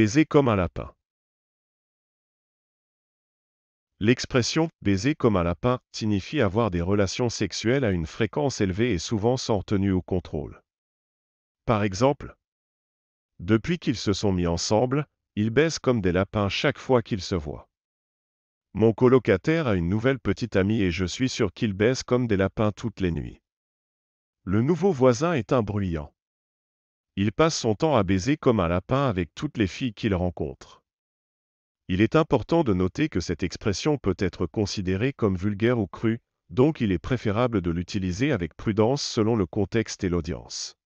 Baiser comme un lapin. L'expression baiser comme un lapin signifie avoir des relations sexuelles à une fréquence élevée et souvent sans tenue au contrôle. Par exemple, depuis qu'ils se sont mis ensemble, ils baissent comme des lapins chaque fois qu'ils se voient. Mon colocataire a une nouvelle petite amie et je suis sûr qu'il baisse comme des lapins toutes les nuits. Le nouveau voisin est un bruyant. Il passe son temps à baiser comme un lapin avec toutes les filles qu'il rencontre. Il est important de noter que cette expression peut être considérée comme vulgaire ou crue, donc il est préférable de l'utiliser avec prudence selon le contexte et l'audience.